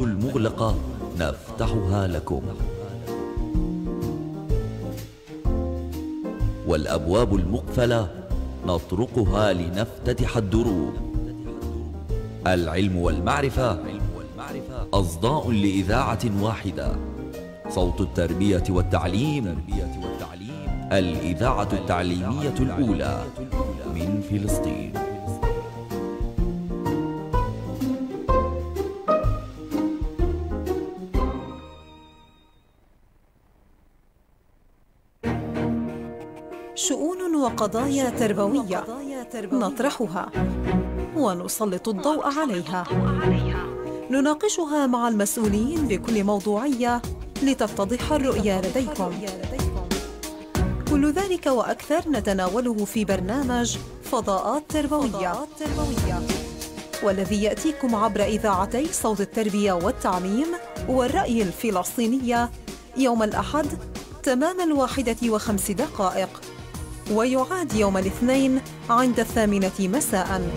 المغلقة نفتحها لكم والأبواب المقفلة نطرقها لنفتتح الدروب العلم والمعرفة أصداء لإذاعة واحدة صوت التربية والتعليم الإذاعة التعليمية الأولى من فلسطين قضايا تربوية نطرحها ونسلط الضوء عليها نناقشها مع المسؤولين بكل موضوعية لتتضح الرؤية لديكم كل ذلك وأكثر نتناوله في برنامج فضاءات تربوية والذي يأتيكم عبر إذاعتي صوت التربية والتعليم والرأي الفلسطينية يوم الأحد تمام الواحدة وخمس دقائق ويعاد يوم الاثنين عند الثامنة مساء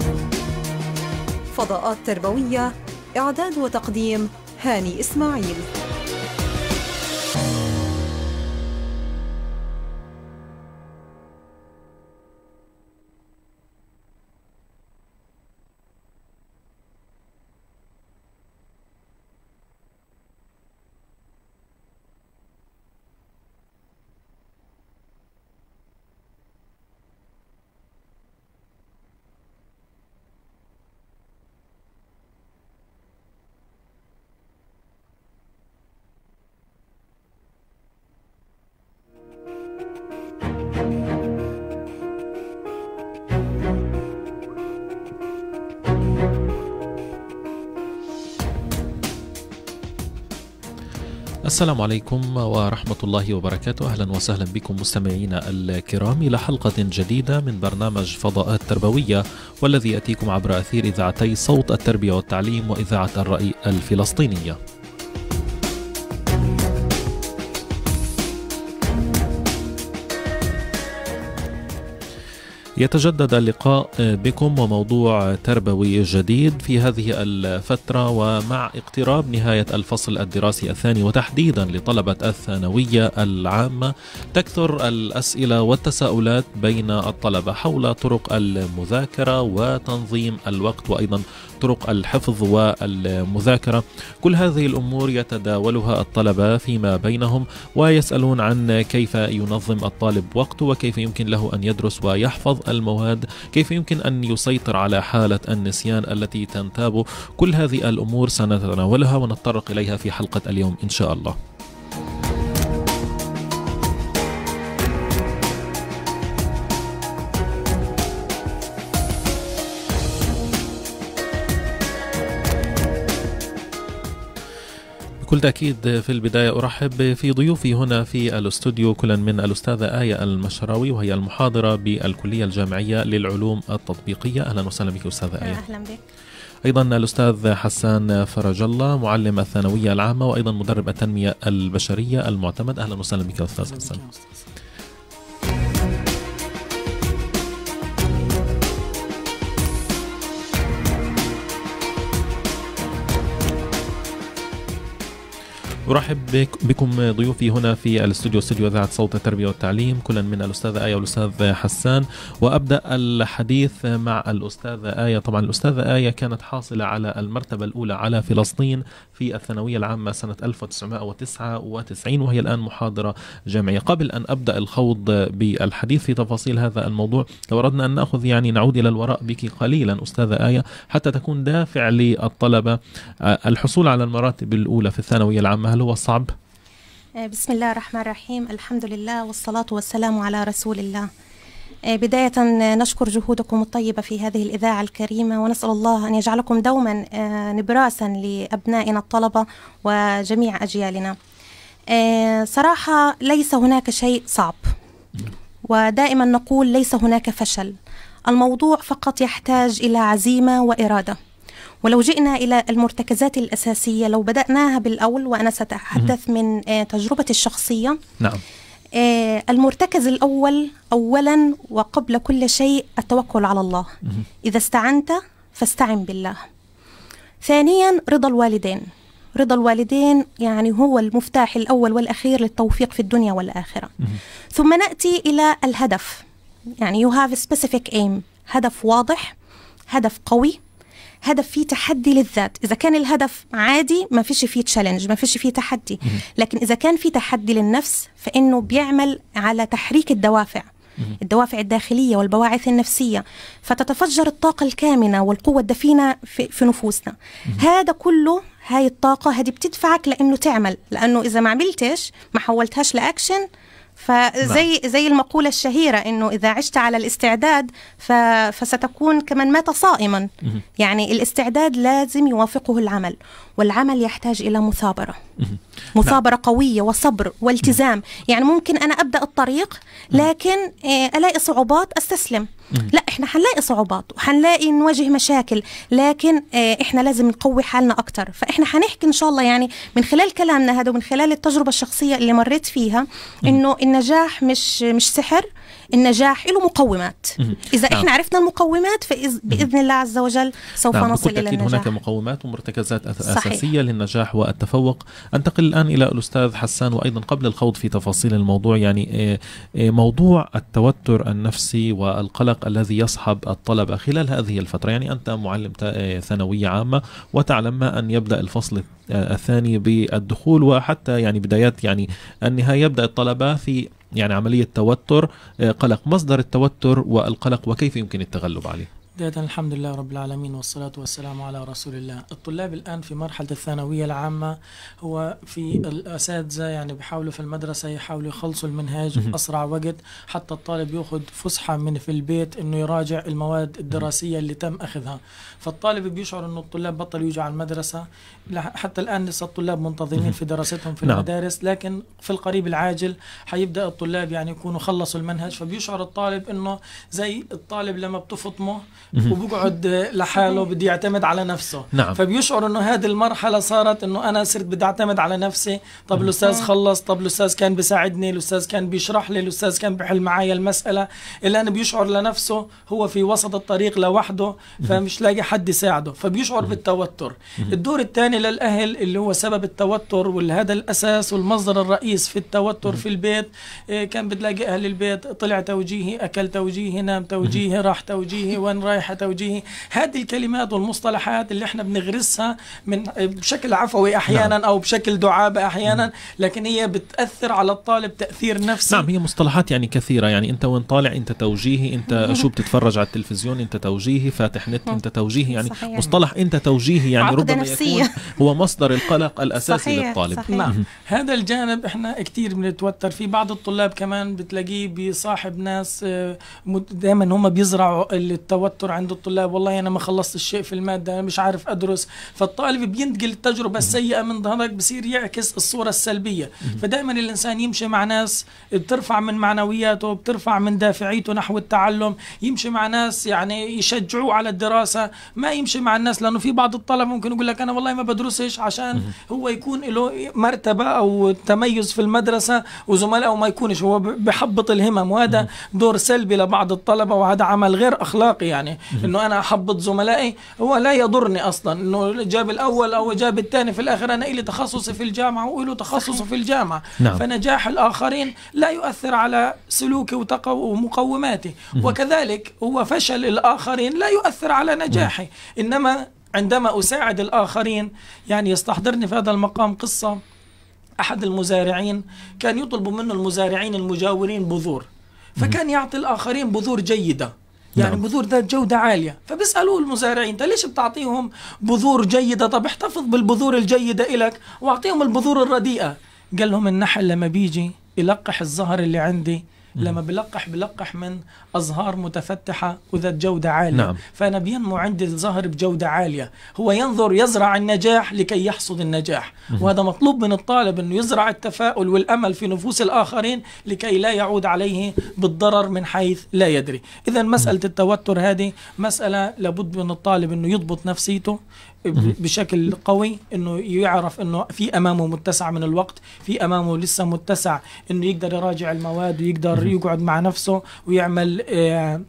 فضاءات تربوية إعداد وتقديم هاني إسماعيل السلام عليكم ورحمة الله وبركاته أهلا وسهلا بكم مستمعينا الكرام إلى حلقة جديدة من برنامج فضاءات تربوية والذي يأتيكم عبر أثير إذاعتي صوت التربية والتعليم وإذاعة الرأي الفلسطينية يتجدد اللقاء آه، بكم وموضوع تربوي جديد في هذه الفترة ومع اقتراب نهاية الفصل الدراسي الثاني وتحديدا لطلبة الثانوية العامة تكثر الأسئلة والتساؤلات بين الطلبة حول طرق المذاكرة وتنظيم الوقت وأيضا طرق الحفظ والمذاكرة كل هذه الأمور يتداولها الطلبة فيما بينهم ويسألون عن كيف ينظم الطالب وقته وكيف يمكن له أن يدرس ويحفظ المواد كيف يمكن أن يسيطر على حالة النسيان التي تنتابه كل هذه الأمور سنتناولها ونتطرق إليها في حلقة اليوم إن شاء الله بكل تأكيد في البداية أرحب في ضيوفي هنا في الاستوديو كلا من الأستاذة آية المشراوي وهي المحاضرة بالكلية الجامعية للعلوم التطبيقية أهلا وسهلا بك أستاذة آية أهلا بك أيضا الأستاذ حسان فرج الله معلم الثانوية العامة وأيضا مدرب التنمية البشرية المعتمد أهلا وسهلا بك أستاذ حسان أهلا بك أرحب بكم ضيوفي هنا في الاستوديو استوديو إذاعة صوت التربية والتعليم كل من الأستاذة آية والأستاذ حسان وأبدأ الحديث مع الأستاذة آية طبعا الأستاذة آية كانت حاصلة على المرتبة الأولى على فلسطين في الثانوية العامة سنة 1999 وهي الآن محاضرة جامعية قبل أن أبدأ الخوض بالحديث في تفاصيل هذا الموضوع لو أردنا أن نأخذ يعني نعود إلى الوراء بك قليلا أستاذة آية حتى تكون دافع للطلبة الحصول على المراتب الأولى في الثانوية العامة هل هل هو صعب؟ آه، بسم الله الرحمن الرحيم الحمد لله والصلاة والسلام على رسول الله آه، بداية آه، نشكر جهودكم الطيبة في هذه الإذاعة الكريمة ونسأل الله أن يجعلكم دوما نبراسا لأبنائنا الطلبة وجميع أجيالنا صراحة ليس هناك شيء صعب ودائما نقول ليس هناك فشل الموضوع فقط يحتاج إلى عزيمة وإرادة ولو جئنا إلى المرتكزات الأساسية لو بدأناها بالأول وأنا سأتحدث من آه، تجربة الشخصية نعم آه، المرتكز الأول أولا وقبل كل شيء التوكل على الله إذا استعنت فاستعن بالله ثانيا رضا الوالدين رضا الوالدين يعني هو المفتاح الأول والأخير للتوفيق في الدنيا والآخرة ثم نأتي إلى الهدف يعني you have a specific aim هدف واضح هدف قوي هدف فيه تحدي للذات اذا كان الهدف عادي ما فيش فيه تشالنج ما فيش فيه تحدي لكن اذا كان في تحدي للنفس فانه بيعمل على تحريك الدوافع الدوافع الداخليه والبواعث النفسيه فتتفجر الطاقه الكامنه والقوه الدفينه في, في نفوسنا هذا كله هاي الطاقه هذه بتدفعك لانه تعمل لانه اذا ما عملتش ما حولتهاش لاكشن فزي نعم. زي المقولة الشهيرة أنه إذا عشت على الاستعداد فستكون كمن مات صائما يعني الاستعداد لازم يوافقه العمل والعمل يحتاج إلى مثابرة نعم. مثابرة قوية وصبر والتزام يعني ممكن أنا أبدأ الطريق لكن آه، ألاقي صعوبات أستسلم لا احنا حنلاقي صعوبات وحنلاقي نواجه مشاكل لكن آه، احنا لازم نقوي حالنا اكتر فاحنا حنحكي ان شاء الله يعني من خلال كلامنا هذا ومن خلال التجربه الشخصيه اللي مريت فيها انه النجاح مش مش سحر النجاح له مقومات اذا نعم. احنا عرفنا المقومات فإذ باذن الله عز وجل سوف نعم. نصل الى النجاح هناك مقومات ومرتكزات اساسيه صحيح. للنجاح والتفوق انتقل الان الى الاستاذ حسان وايضا قبل الخوض في تفاصيل الموضوع يعني آه، آه، موضوع التوتر النفسي والقلق الذي يصحب الطلبه خلال هذه الفتره يعني انت معلم آه، ثانويه عامه وتعلم ما ان يبدا الفصل الثاني بالدخول وحتى يعني بدايات يعني النهاية يبدأ الطلبة في يعني عملية توتر آه، قلق مصدر التوتر والقلق وكيف يمكن التغلب عليه بداية الحمد لله رب العالمين والصلاة والسلام على رسول الله الطلاب الآن في مرحلة الثانوية العامة هو في الأساتذة يعني بيحاولوا في المدرسة يحاولوا يخلصوا المنهاج أسرع وقت حتى الطالب يأخذ فسحة من في البيت أنه يراجع المواد الدراسية اللي تم أخذها فالطالب بيشعر أنه الطلاب بطلوا يجوا على المدرسة حتى الآن لسه الطلاب منتظمين في دراستهم في نعم. المدارس لكن في القريب العاجل حيبدأ الطلاب يعني يكونوا خلصوا المنهج فبيشعر الطالب أنه زي الطالب لما بتفطمه وبقعد لحاله بده يعتمد على نفسه نعم. فبيشعر انه هذه المرحله صارت انه انا صرت بدي اعتمد على نفسي طب الاستاذ خلص طب الاستاذ كان بيساعدني الاستاذ كان بيشرح لي الاستاذ كان بحل معايا المساله الا انه بيشعر لنفسه هو في وسط الطريق لوحده فمش لاقي حد يساعده فبيشعر بالتوتر الدور الثاني للاهل اللي هو سبب التوتر والهذا الاساس والمصدر الرئيس في التوتر في البيت إيه، كان بتلاقي اهل البيت طلع توجيهي اكل توجيهي نام توجيهي راح توجيهي وين راح رائحة توجيهي هذه الكلمات والمصطلحات اللي احنا بنغرسها من بشكل عفوي أحيانا نعم. أو بشكل دعابة أحيانا لكن هي بتأثر على الطالب تأثير نفسي نعم هي مصطلحات يعني كثيرة يعني أنت وين طالع أنت توجيهي أنت شو بتتفرج على التلفزيون أنت توجيهي فاتح نت أنت توجيهي يعني صحيح. مصطلح أنت توجيهي يعني ربما نفسية. يكون هو مصدر القلق الأساسي صحيح. للطالب صحيح. نعم هذا الجانب احنا كثير بنتوتر في بعض الطلاب كمان بتلاقيه بصاحب ناس آه، دائما هم بيزرعوا التوتر توتر عند الطلاب والله انا ما خلصت الشيء في الماده انا مش عارف ادرس فالطالب بينتقل التجربه السيئه من ظهرك بصير يعكس الصوره السلبيه فدائما الانسان يمشي مع ناس بترفع من معنوياته بترفع من دافعيته نحو التعلم يمشي مع ناس يعني يشجعوه على الدراسه ما يمشي مع الناس لانه في بعض الطلبه ممكن يقول لك انا والله ما بدرسش عشان هو يكون له مرتبه او تميز في المدرسه وزملائه ما يكونش هو بحبط الهمم وهذا دور سلبي لبعض الطلبه وهذا عمل غير اخلاقي يعني يعني انه انا احبط زملائي هو لا يضرني اصلا انه جاب الاول او جاب الثاني في الاخر انا الي تخصصي في الجامعه وله تخصصه في الجامعه نعم. فنجاح الاخرين لا يؤثر على سلوكي ومقوماتي وكذلك هو فشل الاخرين لا يؤثر على نجاحي انما عندما اساعد الاخرين يعني يستحضرني في هذا المقام قصه احد المزارعين كان يطلب منه المزارعين المجاورين بذور فكان يعطي الاخرين بذور جيده يعني نعم. بذور ذات جودة عالية فبيسألوه المزارعين أنت ليش بتعطيهم بذور جيدة طب احتفظ بالبذور الجيدة إلك وأعطيهم البذور الرديئة قال لهم النحل لما بيجي يلقح الزهر اللي عندي لما بلقح بلقح من ازهار متفتحه وذات جوده عاليه نعم. فانا بينمو عندي الزهر بجوده عاليه هو ينظر يزرع النجاح لكي يحصد النجاح مم. وهذا مطلوب من الطالب انه يزرع التفاؤل والامل في نفوس الاخرين لكي لا يعود عليه بالضرر من حيث لا يدري اذا مساله التوتر هذه مساله لابد من الطالب انه يضبط نفسيته بشكل قوي انه يعرف انه في امامه متسع من الوقت في امامه لسه متسع انه يقدر يراجع المواد ويقدر يقعد مع نفسه ويعمل آه،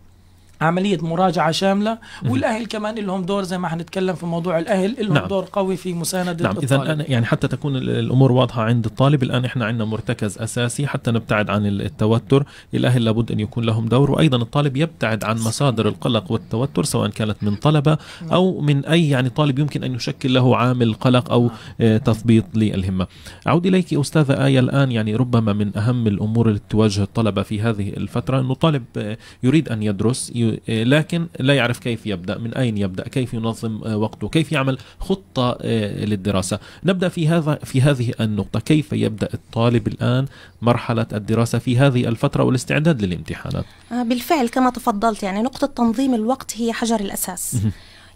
عمليه مراجعه شامله والاهل كمان لهم دور زي ما حنتكلم في موضوع الاهل لهم نعم. دور قوي في مسانده نعم اذا يعني حتى تكون الامور واضحه عند الطالب الان احنا عندنا مرتكز اساسي حتى نبتعد عن التوتر الاهل لابد ان يكون لهم دور وايضا الطالب يبتعد عن مصادر القلق والتوتر سواء كانت من طلبه نعم. او من اي يعني طالب يمكن ان يشكل له عامل قلق او نعم. آه، تثبيط للهمه اعود اليك استاذه ايه الان يعني ربما من اهم الامور التي تواجه الطلبه في هذه الفتره انه طالب آه، يريد ان يدرس إيه، لكن لا يعرف كيف يبدأ من أين يبدأ كيف ينظم آه، وقته كيف يعمل خطة آه، للدراسة نبدأ في هذا في هذه النقطة كيف يبدأ الطالب الآن مرحلة الدراسة في هذه الفترة والاستعداد للامتحانات آه، بالفعل كما تفضلت يعني نقطة تنظيم الوقت هي حجر الأساس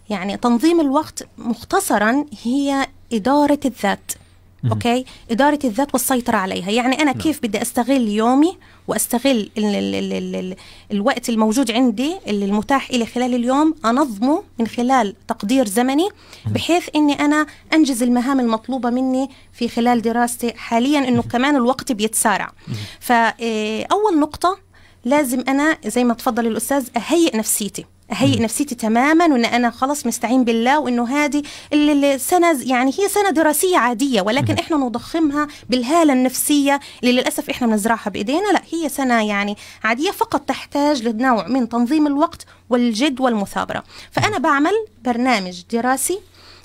يعني تنظيم الوقت مختصرا هي إدارة الذات اوكي اداره الذات والسيطره عليها يعني انا نعم. كيف بدي استغل يومي واستغل الـ الـ الـ الـ الـ الوقت الموجود عندي المتاح الي خلال اليوم انظمه من خلال تقدير زمني نعم. بحيث اني انا انجز المهام المطلوبه مني في خلال دراستي حاليا انه كمان الوقت بيتسارع فاول آه، نقطه لازم انا زي ما تفضل الاستاذ اهيئ نفسيتي اهيئ نفسيتي تماما وان انا خلاص مستعين بالله وانه هذه السنه يعني هي سنه دراسيه عاديه ولكن احنا نضخمها بالهاله النفسيه اللي للاسف احنا بنزرعها بايدينا لا هي سنه يعني عاديه فقط تحتاج لنوع من تنظيم الوقت والجد والمثابره فانا بعمل برنامج دراسي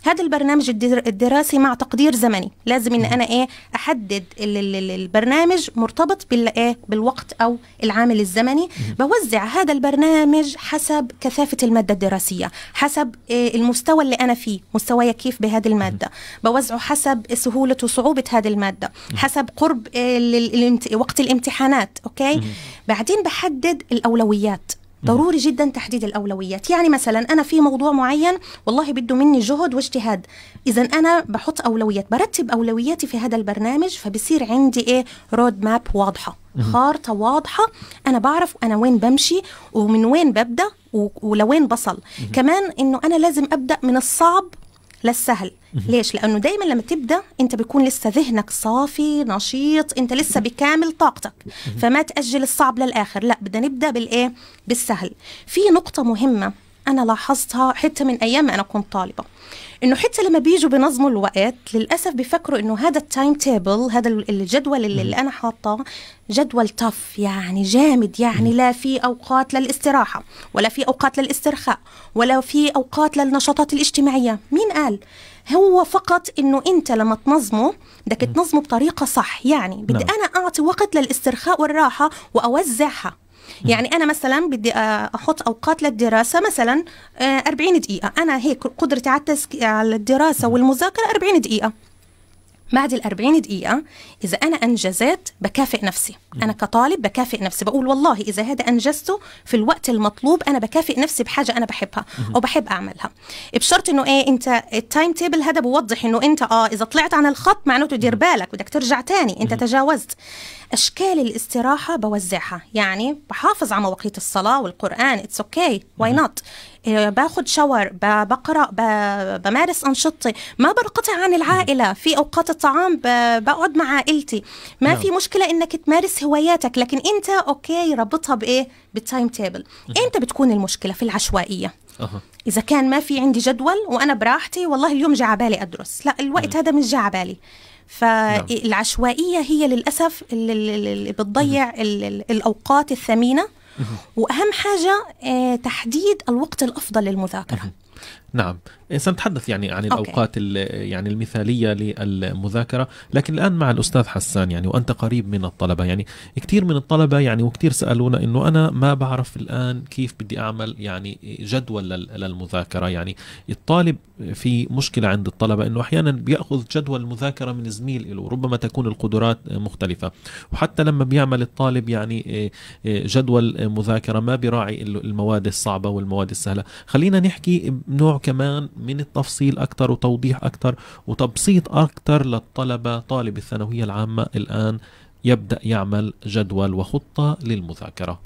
هذا البرنامج الدراسي مع تقدير زمني لازم ان انا ايه احدد البرنامج مرتبط بالايه بالوقت او العامل الزمني بوزع هذا البرنامج حسب كثافه الماده الدراسيه حسب إيه، المستوى اللي انا فيه مستواي كيف بهذه الماده بوزعه حسب سهوله وصعوبه هذه الماده حسب قرب إيه، وقت الامتحانات اوكي بعدين بحدد الاولويات ضروري جدا تحديد الاولويات يعني مثلا انا في موضوع معين والله بده مني جهد واجتهاد اذا انا بحط اولويات برتب اولوياتي في هذا البرنامج فبصير عندي ايه رود ماب واضحه خارطه واضحه انا بعرف انا وين بمشي ومن وين ببدا ولوين بصل كمان انه انا لازم ابدا من الصعب للسهل ليش لانه دايما لما تبدا انت بيكون لسه ذهنك صافي نشيط انت لسه بكامل طاقتك فما تاجل الصعب للاخر لا بدنا نبدا بالايه بالسهل في نقطه مهمه انا لاحظتها حتى من ايام ما انا كنت طالبه انه حتى لما بيجوا بينظموا الوقت للاسف بيفكروا انه هذا التايم تيبل هذا الجدول اللي, اللي انا حاطاه جدول تف يعني جامد يعني لا في اوقات للاستراحه ولا في اوقات للاسترخاء ولا في اوقات للنشاطات الاجتماعيه مين قال هو فقط انه انت لما تنظمه بدك تنظمه بطريقه صح يعني بدي نعم. انا اعطي وقت للاسترخاء والراحه واوزعها يعني انا مثلا بدي آه، احط اوقات للدراسه مثلا 40 آه، دقيقه انا هيك قدرتي على على الدراسه والمذاكره 40 دقيقه بعد ال 40 دقيقة إذا أنا أنجزت بكافئ نفسي أنا كطالب بكافئ نفسي بقول والله إذا هذا أنجزته في الوقت المطلوب أنا بكافئ نفسي بحاجة أنا بحبها أو بحب أعملها بشرط إنه إيه أنت التايم تيبل هذا بوضح إنه أنت آه إذا طلعت عن الخط معناته دير بالك بدك ترجع تاني أنت تجاوزت أشكال الاستراحة بوزعها يعني بحافظ على مواقيت الصلاة والقرآن اتس أوكي واي نوت آه، باخذ شاور بقرا بمارس انشطتي ما بنقطع عن العائله في اوقات الطعام بقعد مع عائلتي ما نعم. في مشكله انك تمارس هواياتك لكن انت اوكي ربطها بايه بالتايم تيبل امتى بتكون المشكله في العشوائيه أه. اذا كان ما في عندي جدول وانا براحتي والله اليوم جه بالي ادرس لا الوقت هذا مش جه بالي نعم. فالعشوائيه هي للاسف اللي بتضيع الاوقات الثمينه واهم حاجه آه، تحديد الوقت الافضل للمذاكره نعم سنتحدث يعني عن الاوقات يعني المثاليه للمذاكره لكن الان مع الاستاذ حسان يعني وانت قريب من الطلبه يعني كثير من الطلبه يعني وكثير سالونا انه انا ما بعرف الان كيف بدي اعمل يعني جدول للمذاكره يعني الطالب في مشكله عند الطلبه انه احيانا بياخذ جدول مذاكره من زميل له ربما تكون القدرات مختلفه وحتى لما بيعمل الطالب يعني إيه، إيه، جدول مذاكره ما بيراعي المواد الصعبه والمواد السهله خلينا نحكي نوع كمان من التفصيل أكثر وتوضيح أكثر وتبسيط أكثر للطلبة طالب الثانوية العامة الآن يبدأ يعمل جدول وخطة للمذاكرة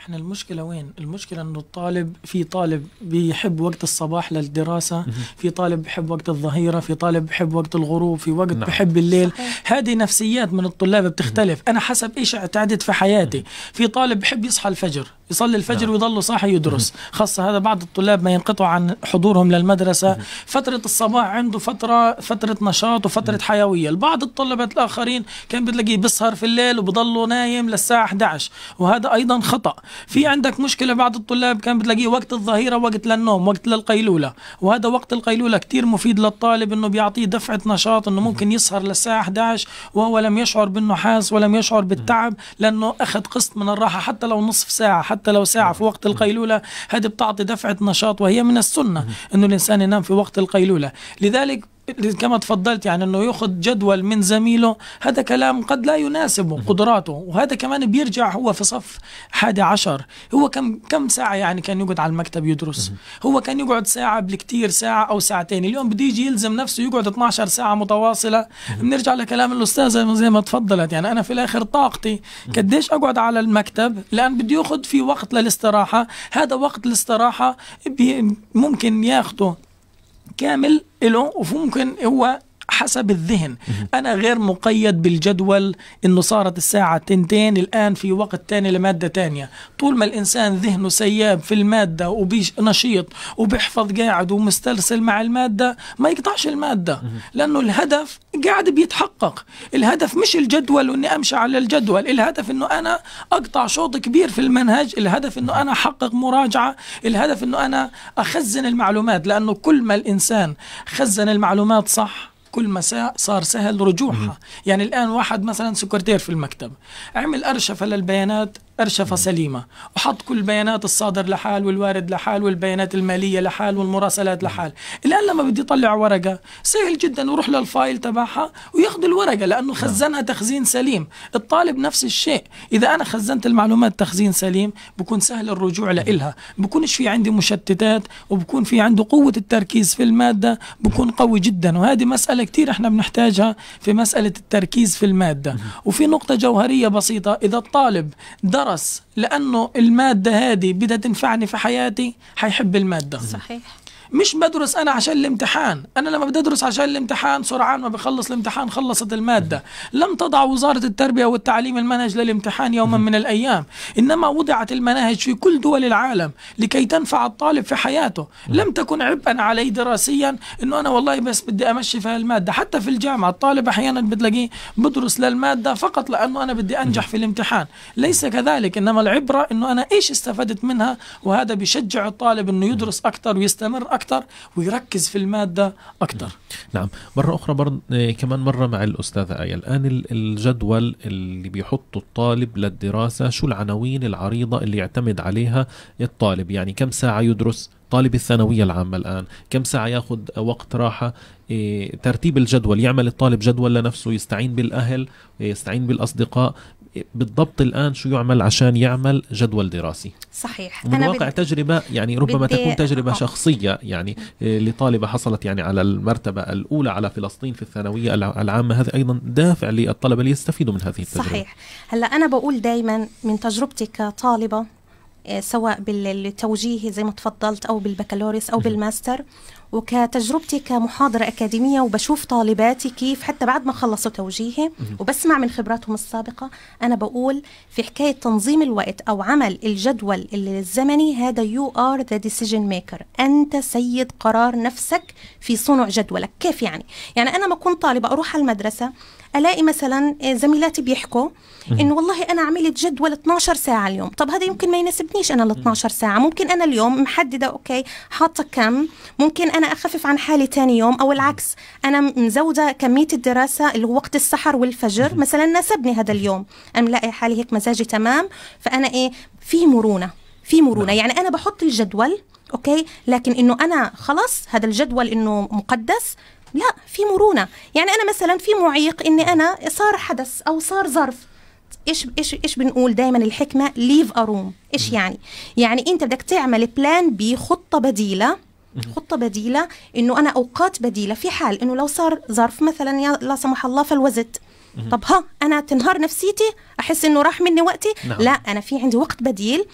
احنا المشكله وين المشكله انه الطالب في طالب بيحب وقت الصباح للدراسه في طالب بيحب وقت الظهيره في طالب بيحب وقت الغروب في وقت نعم. بيحب الليل صحيح. هذه نفسيات من الطلاب بتختلف انا حسب ايش اعتدت في حياتي في طالب بيحب يصحى الفجر يصلي الفجر نعم. ويضل صاحي يدرس خاصة هذا بعض الطلاب ما ينقطعوا عن حضورهم للمدرسة فترة الصباح عنده فترة فترة نشاط وفترة حيوية البعض الطلبات الآخرين كان بتلاقيه بيسهر في الليل وبضله نايم للساعة 11 وهذا أيضا خطأ في عندك مشكله بعض الطلاب كان بتلاقيه وقت الظهيره وقت للنوم وقت للقيلوله وهذا وقت القيلوله كثير مفيد للطالب انه بيعطيه دفعه نشاط انه ممكن يسهر للساعه 11 وهو لم يشعر بالنحاس ولم يشعر بالتعب لانه اخذ قسط من الراحه حتى لو نصف ساعه حتى لو ساعه في نعم. وقت القيلوله هذه بتعطي دفعه نشاط وهي من السنه انه الانسان ينام في وقت القيلوله لذلك كما تفضلت يعني انه ياخذ جدول من زميله هذا كلام قد لا يناسبه قدراته وهذا كمان بيرجع هو في صف 11 هو كم كم ساعه يعني كان يقعد على المكتب يدرس هو كان يقعد ساعه بالكثير ساعه او ساعتين اليوم بده يجي يلزم نفسه يقعد 12 ساعه متواصله بنرجع لكلام الاستاذه زي ما تفضلت يعني انا في الاخر طاقتي قديش اقعد على المكتب لان بده ياخذ في وقت للاستراحه هذا وقت الاستراحه ممكن ياخده كامل له وممكن هو حسب الذهن أنا غير مقيد بالجدول أنه صارت الساعة تنتين الآن في وقت تاني لمادة تانية طول ما الإنسان ذهنه سياب في المادة ونشيط وبيحفظ قاعد ومسترسل مع المادة ما يقطعش المادة لأنه الهدف قاعد بيتحقق الهدف مش الجدول واني امشي على الجدول الهدف انه انا اقطع شوط كبير في المنهج الهدف انه انا احقق مراجعه الهدف انه انا اخزن المعلومات لانه كل ما الانسان خزن المعلومات صح كل ما صار سهل رجوعها يعني الآن واحد مثلا سكرتير في المكتب عمل أرشفة للبيانات أرشفة سليمة وحط كل البيانات الصادر لحال والوارد لحال والبيانات المالية لحال والمراسلات لحال الآن لما بدي أطلع ورقة سهل جدا وروح للفايل تبعها وياخذ الورقة لأنه نعم. خزنها تخزين سليم الطالب نفس الشيء إذا أنا خزنت المعلومات تخزين سليم بكون سهل الرجوع لها بكونش في عندي مشتتات وبكون في عنده قوة التركيز في المادة بكون قوي جدا وهذه مسألة كثير احنا بنحتاجها في مسألة التركيز في المادة نعم. وفي نقطة جوهرية بسيطة إذا الطالب درس الغرس لانه الماده هذه بدها تنفعني في حياتي حيحب الماده صحيح مش بدرس انا عشان الامتحان انا لما بدي ادرس عشان الامتحان سرعان ما بخلص الامتحان خلصت الماده لم تضع وزاره التربيه والتعليم المنهج للامتحان يوما من الايام انما وضعت المناهج في كل دول العالم لكي تنفع الطالب في حياته لم تكن عبئا علي دراسيا انه انا والله بس بدي امشي في الماده حتى في الجامعه الطالب احيانا بتلاقيه بدرس للماده فقط لانه انا بدي انجح في الامتحان ليس كذلك انما العبره انه انا ايش استفدت منها وهذا بيشجع الطالب انه يدرس اكثر ويستمر اكثر اكثر ويركز في الماده اكثر نعم مره اخرى بر... إيه، كمان مره مع الاستاذه ايه الان الجدول اللي بيحطه الطالب للدراسه شو العناوين العريضه اللي يعتمد عليها الطالب يعني كم ساعه يدرس طالب الثانوية العامة الآن كم ساعة يأخذ وقت راحة إيه، ترتيب الجدول يعمل الطالب جدول لنفسه يستعين بالأهل إيه، يستعين بالأصدقاء بالضبط الان شو يعمل عشان يعمل جدول دراسي صحيح من أنا واقع بد... تجربه يعني ربما بدي... تكون تجربه أوه. شخصيه يعني آه، لطالبه حصلت يعني على المرتبه الاولى على فلسطين في الثانويه العامه هذا ايضا دافع للطلبه ليستفيدوا من هذه التجربه صحيح هلا انا بقول دائما من تجربتي كطالبه آه، سواء بالتوجيهي زي ما تفضلت او بالبكالوريوس او بالماستر وكتجربتي كمحاضرة أكاديمية وبشوف طالباتي كيف حتى بعد ما خلصوا توجيهي وبسمع من خبراتهم السابقة أنا بقول في حكاية تنظيم الوقت أو عمل الجدول الزمني هذا يو ار ذا ديسيجن ميكر أنت سيد قرار نفسك في صنع جدولك كيف يعني؟ يعني أنا ما كنت طالبة أروح على المدرسة الاقي مثلا آه، زميلاتي بيحكوا انه والله انا عملت جدول 12 ساعه اليوم طب هذا يمكن ما يناسبنيش انا ال 12 ساعه ممكن انا اليوم محدده اوكي حاطه كم ممكن انا اخفف عن حالي ثاني يوم او العكس انا مزوده كميه الدراسه اللي هو وقت السحر والفجر مثلا ناسبني هذا اليوم انا ملاقي حالي هيك مزاجي تمام فانا ايه في مرونه في مرونه نعم. يعني انا بحط الجدول اوكي لكن انه انا خلص هذا الجدول انه مقدس لا في مرونه يعني انا مثلا في معيق إني انا صار حدث او صار ظرف ايش ايش ايش بنقول دايما الحكمه ليف اروم ايش يعني يعني انت بدك تعمل بلان بي خطه بديله خطه بديله انه انا اوقات بديله في حال انه لو صار ظرف مثلا لا سمح الله فلوزت طب ها انا تنهار نفسيتي احس انه راح مني وقتي نعم. لا انا في عندي وقت بديل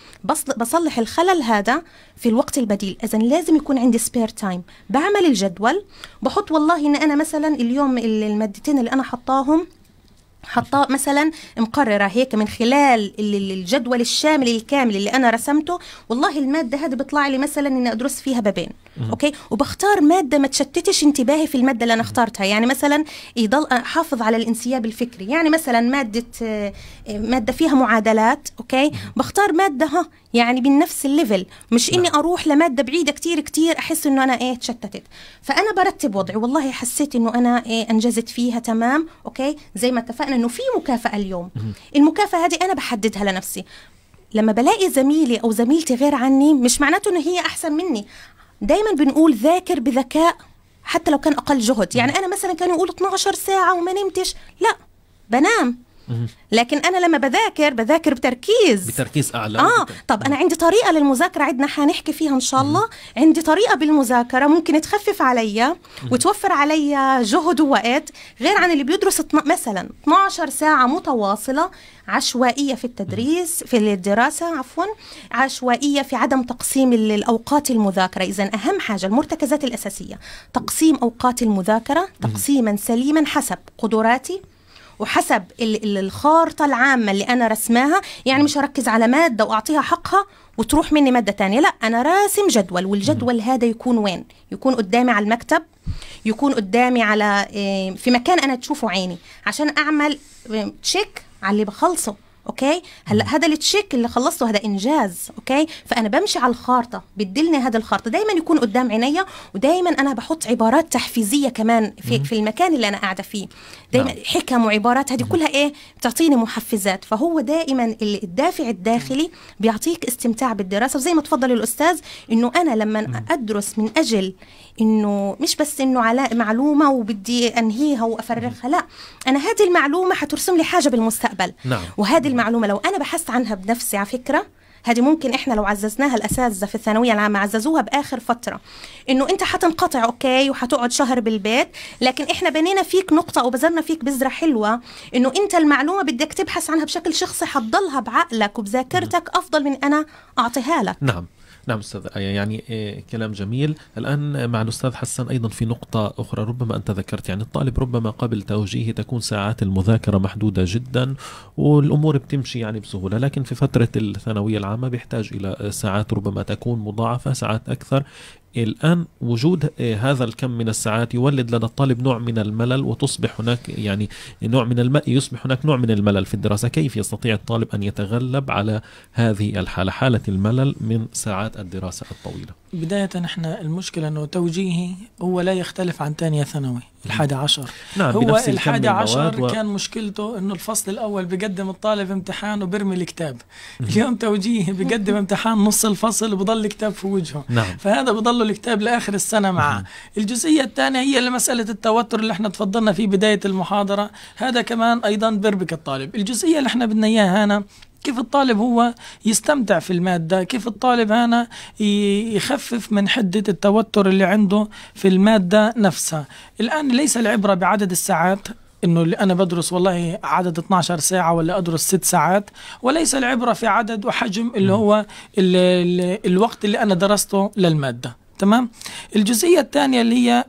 بصلح الخلل هذا في الوقت البديل اذا لازم يكون عندي سبير تايم بعمل الجدول بحط والله ان انا مثلا اليوم المادتين اللي انا حطاهم حطاه مثلا مقرره هيك من خلال الجدول الشامل الكامل اللي انا رسمته والله الماده هذه بيطلع لي مثلا اني ادرس فيها بابين اوكي وبختار ماده ما تشتتش انتباهي في الماده اللي انا اخترتها يعني مثلا يضل احافظ على الانسياب الفكري يعني مثلا ماده آه، ماده فيها معادلات اوكي بختار ماده ها يعني بنفس الليفل مش نعم. اني اروح لماده بعيده كتير كتير احس انه انا ايه تشتتت فانا برتب وضعي والله حسيت انه انا إيه انجزت فيها تمام اوكي زي ما اتفقنا انه في مكافاه اليوم المكافاه هذه انا بحددها لنفسي لما بلاقي زميلي او زميلتي غير عني مش معناته انه هي احسن مني دايما بنقول ذاكر بذكاء حتى لو كان اقل جهد يعني انا مثلا كانوا يقولوا 12 ساعه وما نمتش لا بنام لكن انا لما بذاكر بذاكر بتركيز بتركيز اعلى اه طب انا عندي طريقه للمذاكره عندنا حنحكي فيها ان شاء الله عندي طريقه بالمذاكره ممكن تخفف عليا وتوفر عليا جهد ووقت غير عن اللي بيدرس مثلا 12 ساعه متواصله عشوائيه في التدريس في الدراسه عفوا عشوائيه في عدم تقسيم الاوقات المذاكره اذا اهم حاجه المرتكزات الاساسيه تقسيم اوقات المذاكره تقسيما سليما حسب قدراتي وحسب الخارطه العامه اللي انا رسماها يعني مش هركز على ماده واعطيها حقها وتروح مني ماده تانية لا انا راسم جدول والجدول هذا يكون وين يكون قدامي على المكتب يكون قدامي على آه، في مكان انا تشوفه عيني عشان اعمل تشيك آه، على اللي بخلصه اوكي هلا هذا التشيك اللي خلصته هذا انجاز اوكي فانا بمشي على الخارطه بتدلني هذا الخارطه دائما يكون قدام عينيا ودائما انا بحط عبارات تحفيزيه كمان في في المكان اللي انا قاعده فيه دائما نعم. حكم وعبارات هذه كلها ايه بتعطيني محفزات فهو دائما الدافع الداخلي بيعطيك استمتاع بالدراسه وزي ما تفضل الاستاذ انه انا لما ادرس من اجل انه مش بس انه على معلومه وبدي انهيها وافرغها لا انا هذه المعلومه حترسم لي حاجه بالمستقبل نعم. وهذه المعلومه لو انا بحثت عنها بنفسي على فكره هذه ممكن احنا لو عززناها الاساتذه في الثانويه العامه عززوها باخر فتره انه انت حتنقطع اوكي وحتقعد شهر بالبيت لكن احنا بنينا فيك نقطه او بذرنا فيك بذره حلوه انه انت المعلومه بدك تبحث عنها بشكل شخصي حتضلها بعقلك وبذاكرتك افضل من انا اعطيها لك نعم نعم استاذ يعني إيه، كلام جميل الان مع الاستاذ حسان ايضا في نقطه اخرى ربما انت ذكرت يعني الطالب ربما قبل توجيهه تكون ساعات المذاكره محدوده جدا والامور بتمشي يعني بسهوله لكن في فتره الثانويه العامه بيحتاج الى ساعات ربما تكون مضاعفه ساعات اكثر الآن وجود آه، هذا الكم من الساعات يولد لدى الطالب نوع من الملل وتصبح هناك يعني نوع من الم... يصبح هناك نوع من الملل في الدراسة كيف يستطيع الطالب أن يتغلب على هذه الحالة حالة الملل من ساعات الدراسة الطويلة بداية احنا المشكلة أنه توجيهي هو لا يختلف عن ثانية ثانوي الحادي عشر نعم هو الحادي عشر و... كان مشكلته انه الفصل الاول بقدم الطالب امتحان وبرمي الكتاب اليوم توجيهي بقدم امتحان نص الفصل وبضل الكتاب في وجهه نعم. فهذا بضل الكتاب لاخر السنه معه الجزئيه الثانيه هي لمساله التوتر اللي احنا تفضلنا فيه بدايه المحاضره هذا كمان ايضا بربك الطالب الجزئيه اللي احنا بدنا اياها هنا كيف الطالب هو يستمتع في المادة كيف الطالب هنا يخفف من حدة التوتر اللي عنده في المادة نفسها الآن ليس العبرة بعدد الساعات انه اللي انا بدرس والله عدد 12 ساعه ولا ادرس 6 ساعات وليس العبره في عدد وحجم اللي هو ال ال الوقت اللي انا درسته للماده تمام الجزئيه الثانيه اللي هي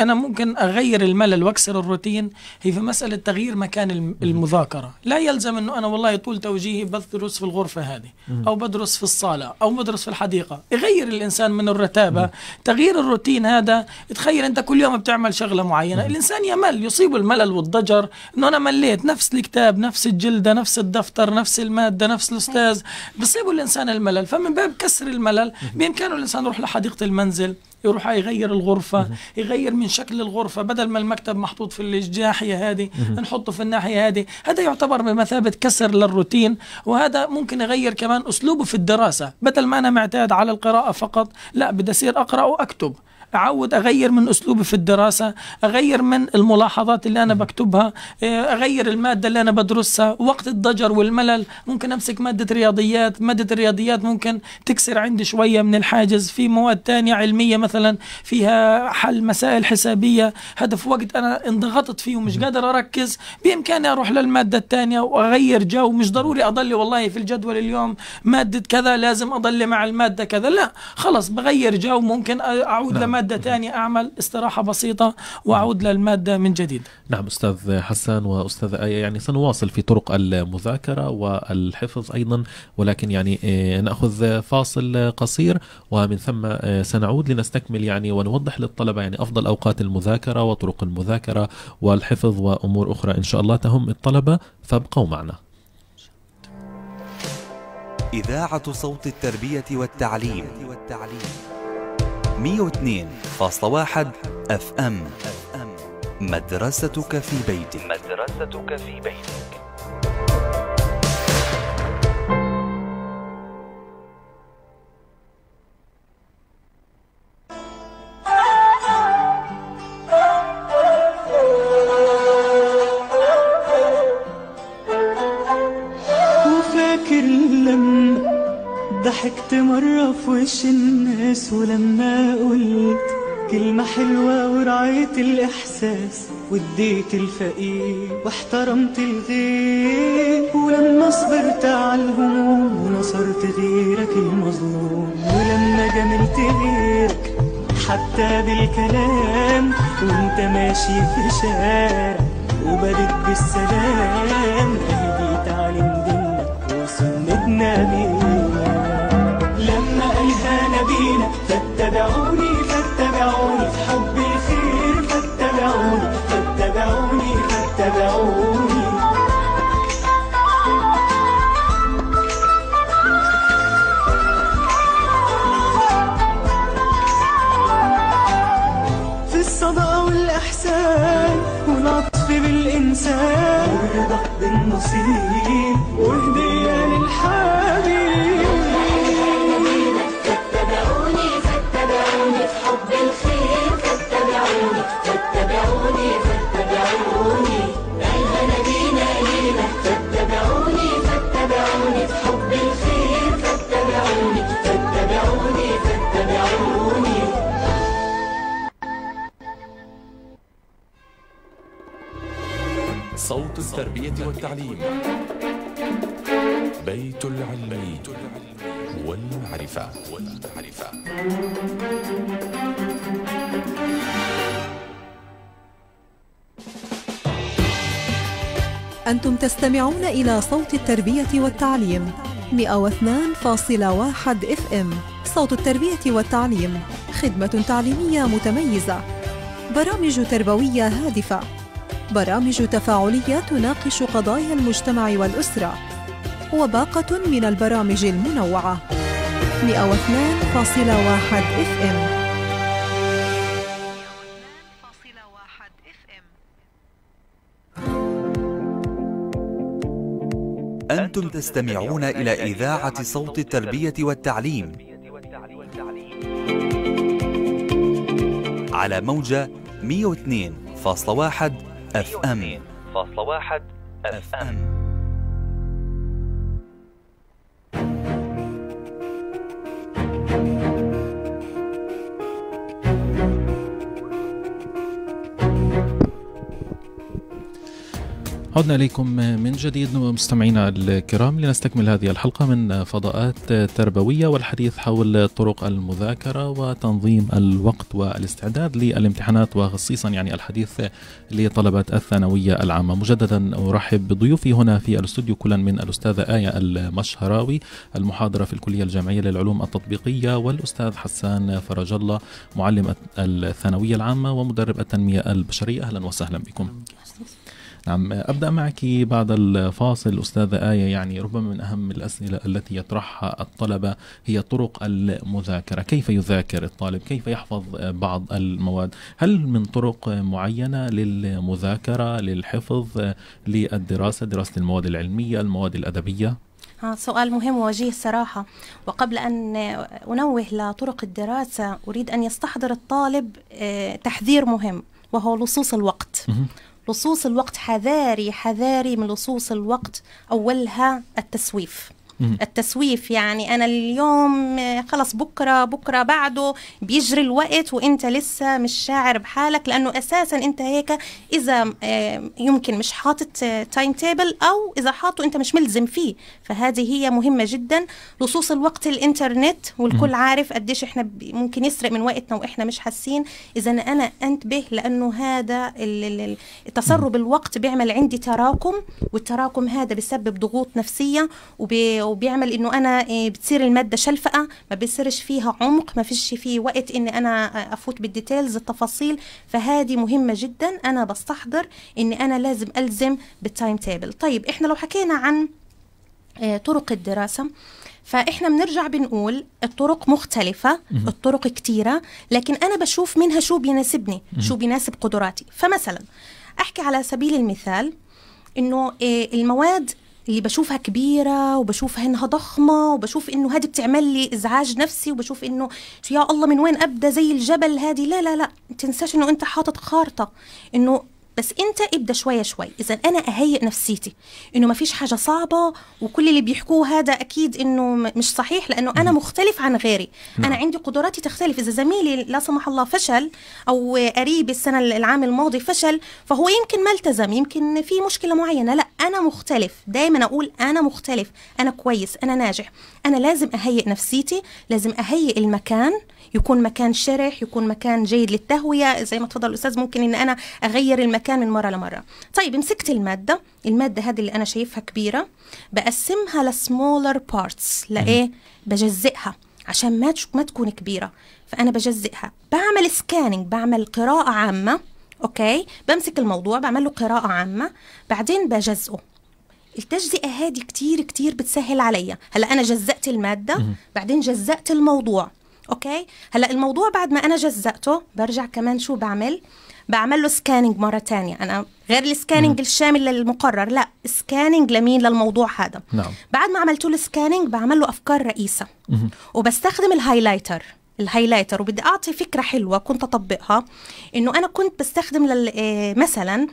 انا ممكن اغير الملل واكسر الروتين هي في مساله تغيير مكان المذاكره لا يلزم انه انا والله طول توجيهي بدرس في الغرفه هذه او بدرس في الصاله او بدرس في الحديقه يغير الانسان من الرتابه تغيير الروتين هذا تخيل انت كل يوم بتعمل شغله معينه الانسان يمل يصيب الملل والضجر انه انا مليت نفس الكتاب نفس الجلده نفس الدفتر نفس الماده نفس الاستاذ بصيب الانسان الملل فمن باب كسر الملل بامكانه الانسان يروح لحديقه المنزل يروح يغير الغرفه يغير من شكل الغرفه بدل ما المكتب محطوط في الناحيه هذه نحطه في الناحيه هذه هذا يعتبر بمثابه كسر للروتين وهذا ممكن يغير كمان اسلوبه في الدراسه بدل ما انا معتاد على القراءه فقط لا بدي اصير اقرا واكتب اعود اغير من اسلوبي في الدراسه اغير من الملاحظات اللي انا بكتبها إيه، اغير الماده اللي انا بدرسها وقت الضجر والملل ممكن امسك ماده رياضيات ماده الرياضيات ممكن تكسر عندي شويه من الحاجز في مواد تانية علميه مثلا فيها حل مسائل حسابيه هدف وقت انا انضغطت فيه ومش قادر اركز بامكاني اروح للماده الثانيه واغير جو مش ضروري اضل والله في الجدول اليوم ماده كذا لازم اضل مع الماده كذا لا خلص بغير جو ممكن اعود نعم. لماده مادة ثانية أعمل استراحة بسيطة وأعود للمادة من جديد نعم أستاذ حسان وأستاذ آية يعني سنواصل في طرق المذاكرة والحفظ أيضا ولكن يعني آه، نأخذ فاصل قصير ومن ثم آه، سنعود لنستكمل يعني ونوضح للطلبة يعني أفضل أوقات المذاكرة وطرق المذاكرة والحفظ وأمور أخرى إن شاء الله تهم الطلبة فابقوا معنا إذاعة صوت التربية والتعليم, التربية والتعليم. 102.1 اف ام مدرستك في بيتك مدرستك في بيتك ضحكت مرة في وش الناس ولما قلت كلمة حلوة ورعيت الإحساس واديت الفقير واحترمت الغير ولما صبرت على الهموم ونصرت غيرك المظلوم ولما جملت غيرك حتى بالكلام وانت ماشي في شارع وبدت بالسلام والتعليم بيت العلم والمعرفة والمعرفة أنتم تستمعون إلى صوت التربية والتعليم 102.1 اف ام صوت التربية والتعليم خدمة تعليمية متميزة برامج تربوية هادفة برامج تفاعلية تناقش قضايا المجتمع والأسرة وباقة من البرامج المنوعة 102.1 اف ام أنتم تستمعون إلى إذاعة صوت التربية والتعليم على موجة 102.1 اف ام فاصلة واحد اف ام عدنا إليكم من جديد مستمعينا الكرام لنستكمل هذه الحلقة من فضاءات تربوية والحديث حول طرق المذاكرة وتنظيم الوقت والاستعداد للامتحانات وخصيصا يعني الحديث لطلبة الثانوية العامة مجددا أرحب بضيوفي هنا في الاستوديو كلا من الأستاذة آية المشهراوي المحاضرة في الكلية الجامعية للعلوم التطبيقية والأستاذ حسان فرج الله معلم الثانوية العامة ومدرب التنمية البشرية أهلا وسهلا بكم نعم أبدأ معك بعد الفاصل أستاذة آية يعني ربما من أهم الأسئلة التي يطرحها الطلبة هي طرق المذاكرة كيف يذاكر الطالب كيف يحفظ بعض المواد هل من طرق معينة للمذاكرة للحفظ للدراسة دراسة المواد العلمية المواد الأدبية آه، سؤال مهم ووجيه صراحة وقبل أن أنوه لطرق الدراسة أريد أن يستحضر الطالب آه، تحذير مهم وهو لصوص الوقت لصوص الوقت حذاري حذاري من لصوص الوقت أولها التسويف التسويف يعني انا اليوم خلص بكره بكره بعده بيجري الوقت وانت لسه مش شاعر بحالك لانه اساسا انت هيك اذا آه، يمكن مش حاطط تايم آه، تيبل او اذا حاطه انت مش ملزم فيه فهذه هي مهمه جدا لصوص الوقت الانترنت والكل عارف قديش احنا ممكن يسرق من وقتنا واحنا مش حاسين اذا انا انتبه لانه هذا تسرب الوقت بيعمل عندي تراكم والتراكم هذا بيسبب ضغوط نفسيه وبي او بيعمل انه انا آه، بتصير الماده شلفقه ما بيصيرش فيها عمق ما فيش فيه وقت ان انا آه، افوت بالديتيلز التفاصيل فهذه مهمه جدا انا بستحضر ان انا لازم الزم بالتايم تيبل طيب احنا لو حكينا عن آه، طرق الدراسه فاحنا بنرجع بنقول الطرق مختلفة الطرق كتيرة لكن انا بشوف منها شو بيناسبني شو بيناسب قدراتي فمثلا احكي على سبيل المثال انه المواد اللي بشوفها كبيره وبشوفها انها ضخمه وبشوف انه هذه بتعمل لي ازعاج نفسي وبشوف انه يا الله من وين ابدا زي الجبل هذه لا لا لا تنساش انه انت حاطط خارطه انه بس انت ابدا شويه شويه اذا انا اهيئ نفسيتي انه ما فيش حاجه صعبه وكل اللي بيحكوه هذا اكيد انه مش صحيح لانه انا مختلف عن غيري نعم. انا عندي قدراتي تختلف اذا زميلي لا سمح الله فشل او قريبي السنه العام الماضي فشل فهو يمكن ما التزم يمكن في مشكله معينه لا انا مختلف دايما اقول انا مختلف انا كويس انا ناجح انا لازم اهيئ نفسيتي لازم اهيئ المكان يكون مكان شرح يكون مكان جيد للتهويه زي ما تفضل الاستاذ ممكن ان انا اغير المكان المكان من مره لمره طيب مسكت الماده الماده هذه اللي انا شايفها كبيره بقسمها لسمولر بارتس لايه بجزئها عشان ما ما تكون كبيره فانا بجزئها بعمل سكاننج بعمل قراءه عامه اوكي بمسك الموضوع بعمل له قراءه عامه بعدين بجزئه التجزئه هذه كتير كتير بتسهل عليا هلا انا جزأت الماده بعدين جزأت الموضوع اوكي هلا الموضوع بعد ما انا جزأته برجع كمان شو بعمل بعمل له سكاننج مره تانية انا غير السكاننج الشامل للمقرر لا سكاننج لمين للموضوع هذا نعم. بعد ما عملت له سكاننج بعمل له افكار رئيسه مم. وبستخدم الهايلايتر الهايلايتر وبدي اعطي فكره حلوه كنت اطبقها انه انا كنت بستخدم لل آه، مثلا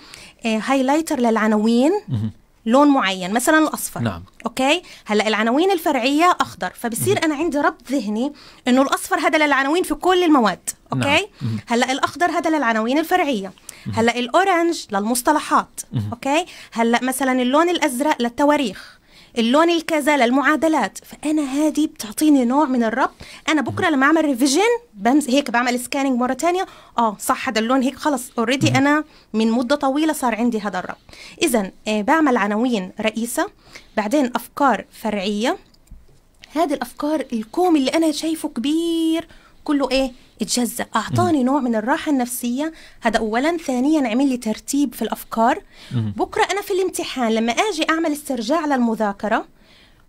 هايلايتر آه، للعناوين لون معين مثلا الاصفر نعم اوكي هلا العناوين الفرعيه اخضر فبصير انا عندي ربط ذهني انه الاصفر هذا للعناوين في كل المواد نعم. اوكي نعم. هلا الاخضر هذا للعناوين الفرعيه هلا الاورنج للمصطلحات اوكي هلا مثلا اللون الازرق للتواريخ اللون الكذا للمعادلات فانا هذه بتعطيني نوع من الربط انا بكره لما اعمل ريفيجن بمز... هيك بعمل سكاننج مره ثانيه اه صح هذا اللون هيك خلص اوريدي انا من مده طويله صار عندي هذا الربط اذا آه بعمل عناوين رئيسه بعدين افكار فرعيه هذه الافكار الكوم اللي انا شايفه كبير كله ايه اتجزأ أعطاني نوع من الراحة النفسية هذا أولا ثانيا عمل لي ترتيب في الأفكار بكرة أنا في الامتحان لما أجي أعمل استرجاع للمذاكرة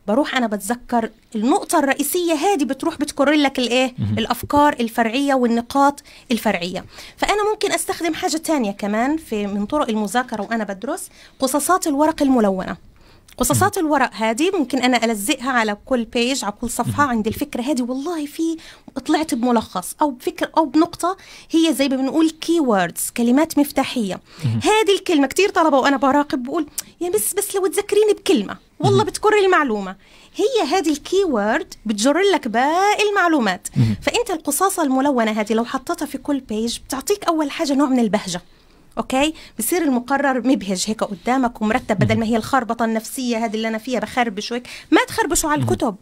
بروح انا بتذكر النقطة الرئيسية هذه بتروح بتكرر لك الايه؟ الافكار الفرعية والنقاط الفرعية، فانا ممكن استخدم حاجة تانية كمان في من طرق المذاكرة وانا بدرس قصصات الورق الملونة. قصصات الورق هذه ممكن انا الزقها على كل بيج على كل صفحه عند الفكره هذه والله في طلعت بملخص او بفكر او بنقطه هي زي ما بنقول كي كلمات مفتاحيه هذه الكلمه كثير طلبه وانا براقب بقول يا يعني بس بس لو تذكريني بكلمه والله بتكر المعلومه هي هذه الكي وورد بتجر لك باقي المعلومات فانت القصاصه الملونه هذه لو حطيتها في كل بيج بتعطيك اول حاجه نوع من البهجه اوكي بصير المقرر مبهج هيك قدامك ومرتب بدل ما هي الخربطه النفسيه هذه اللي انا فيها بخربش وهيك ما تخربشوا على الكتب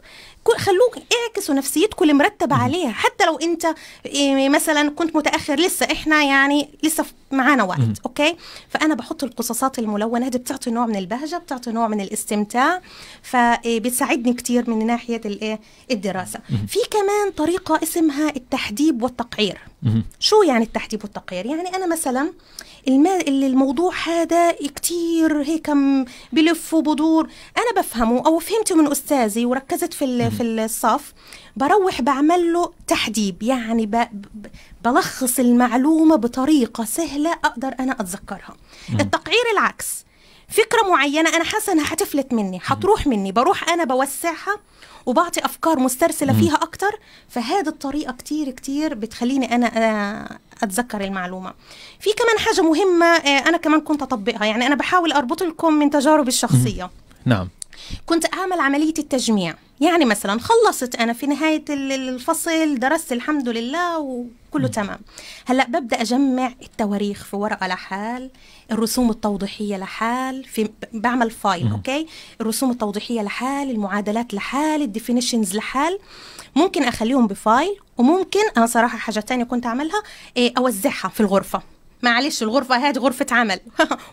خلوك اعكسوا نفسيتكم اللي مرتبه عليها حتى لو انت إيه، مثلا كنت متاخر لسه احنا يعني لسه معانا وقت اوكي فانا بحط القصاصات الملونه دي بتعطي نوع من البهجه بتعطي نوع من الاستمتاع فبتساعدني إيه، كتير من ناحيه الايه الدراسه في كمان طريقه اسمها التحديب والتقعير شو يعني التحديب والتقعير يعني انا مثلا اللي الموضوع هذا كتير هيك بلف وبدور انا بفهمه او فهمته من استاذي وركزت في ال... في الصف بروح بعمل له تحديب يعني ب... بلخص المعلومة بطريقة سهلة أقدر أنا أتذكرها مم. التقعير العكس فكرة معينة أنا حاسة إنها حتفلت مني حتروح مني بروح أنا بوسعها وبعطي أفكار مسترسلة مم. فيها أكتر فهذه الطريقة كتير كتير بتخليني أنا, أنا اتذكر المعلومه في كمان حاجه مهمه آه، انا كمان كنت اطبقها يعني انا بحاول اربط لكم من تجاربي الشخصيه نعم كنت اعمل عمليه التجميع يعني مثلا خلصت انا في نهايه الفصل درست الحمد لله وكله تمام هلا ببدا اجمع التواريخ في ورقه لحال الرسوم التوضيحيه لحال في بعمل فايل اوكي الرسوم التوضيحيه لحال المعادلات لحال الديفينيشنز لحال ممكن اخليهم بفايل وممكن انا صراحه حاجه تانية كنت اعملها إيه، اوزعها في الغرفه معلش الغرفه هذه غرفه عمل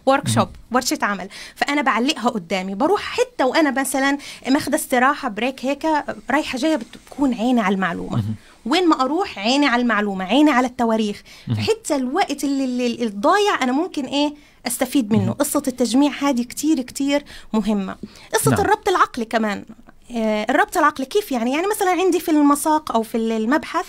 ورك شوب ورشه عمل فانا بعلقها قدامي بروح حته وانا مثلا ماخده استراحه بريك هيك رايحه جايه بتكون عيني على المعلومه وين ما اروح عيني على المعلومه عيني على التواريخ حتى الوقت اللي الضايع انا ممكن ايه استفيد منه قصه التجميع هذه كتير كتير مهمه قصه نعم. الربط العقلي كمان آه، الربط العقلي كيف يعني يعني مثلا عندي في المساق او في المبحث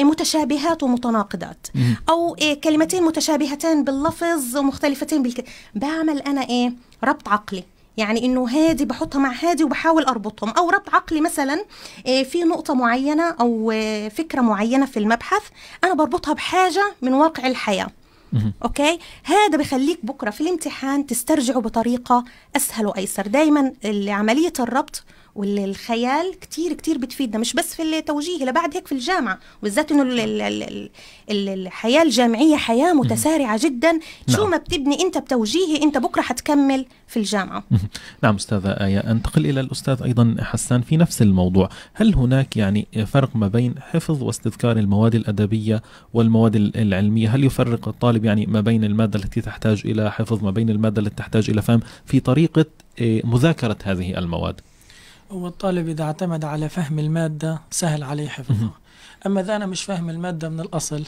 متشابهات ومتناقضات او آه، كلمتين متشابهتين باللفظ ومختلفتين بالك بعمل انا ايه ربط عقلي يعني انه هادي بحطها مع هادي وبحاول اربطهم او ربط عقلي مثلا آه، في نقطه معينه او فكره معينه في المبحث انا بربطها بحاجه من واقع الحياه اوكي هذا بخليك بكره في الامتحان تسترجعه بطريقه اسهل وايسر دايما عمليه الربط والخيال كتير كتير بتفيدنا مش بس في التوجيه لبعد هيك في الجامعة وبالذات انه نعم. الحياة الجامعية حياة متسارعة جدا شو نعم. ما بتبني انت بتوجيهي انت بكرة حتكمل في الجامعة نعم أستاذة آية أنتقل إلى الأستاذ أيضا حسان في نفس الموضوع هل هناك يعني فرق ما بين حفظ واستذكار المواد الأدبية والمواد العلمية هل يفرق الطالب يعني ما بين المادة التي تحتاج إلى حفظ ما بين المادة التي تحتاج إلى فهم في طريقة آه، مذاكرة هذه المواد هو الطالب إذا اعتمد على فهم المادة سهل عليه حفظها أما إذا أنا مش فاهم المادة من الأصل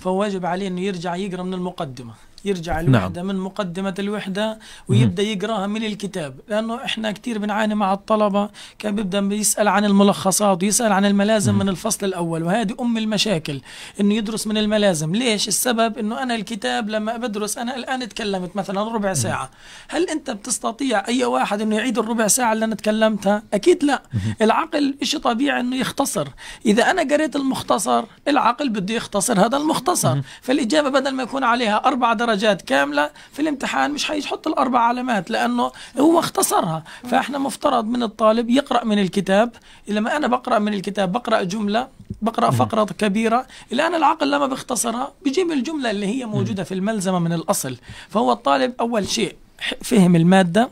فواجب عليه أنه يرجع يقرأ من المقدمة يرجع نعم. الوحدة نعم. من مقدمة الوحدة ويبدأ يقراها من الكتاب لأنه إحنا كتير بنعاني مع الطلبة كان بيبدأ بيسأل عن الملخصات ويسأل عن الملازم مم. من الفصل الأول وهذه أم المشاكل إنه يدرس من الملازم ليش السبب إنه أنا الكتاب لما بدرس أنا الآن تكلمت مثلا ربع ساعة مم. هل أنت بتستطيع أي واحد إنه يعيد الربع ساعة اللي أنا تكلمتها أكيد لا مم. العقل شيء طبيعي إنه يختصر إذا أنا قريت المختصر العقل بده يختصر هذا المختصر فالإجابة بدل ما يكون عليها أربع درجات درجات كامله في الامتحان مش حيحط الاربع علامات لانه هو اختصرها فاحنا مفترض من الطالب يقرا من الكتاب لما انا بقرا من الكتاب بقرا جمله بقرا فقره كبيره الان العقل لما بيختصرها بجيب الجمله اللي هي موجوده في الملزمه من الاصل فهو الطالب اول شيء فهم الماده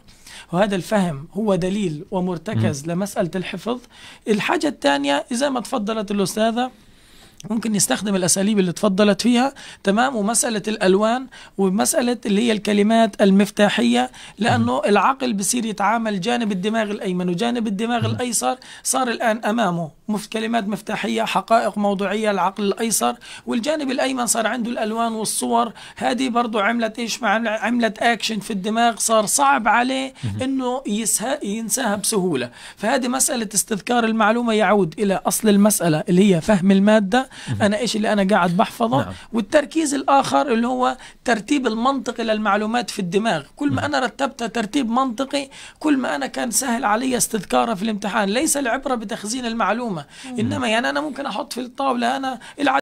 وهذا الفهم هو دليل ومرتكز م. لمسألة الحفظ الحاجة الثانية إذا ما تفضلت الأستاذة ممكن يستخدم الاساليب اللي تفضلت فيها تمام ومساله الالوان ومساله اللي هي الكلمات المفتاحيه لانه العقل بصير يتعامل جانب الدماغ الايمن وجانب الدماغ الايسر صار الان امامه كلمات مفتاحيه حقائق موضوعيه العقل الايسر والجانب الايمن صار عنده الالوان والصور هذه برضه عملت ايش عملت اكشن في الدماغ صار صعب عليه انه ينساها بسهوله فهذه مساله استذكار المعلومه يعود الى اصل المساله اللي هي فهم الماده انا ايش اللي انا قاعد بحفظه نعم. والتركيز الاخر اللي هو ترتيب المنطقي للمعلومات في الدماغ كل ما نعم. انا رتبتها ترتيب منطقي كل ما انا كان سهل علي استذكارها في الامتحان ليس العبره بتخزين المعلومه انما يعني انا ممكن احط في الطاوله انا العدد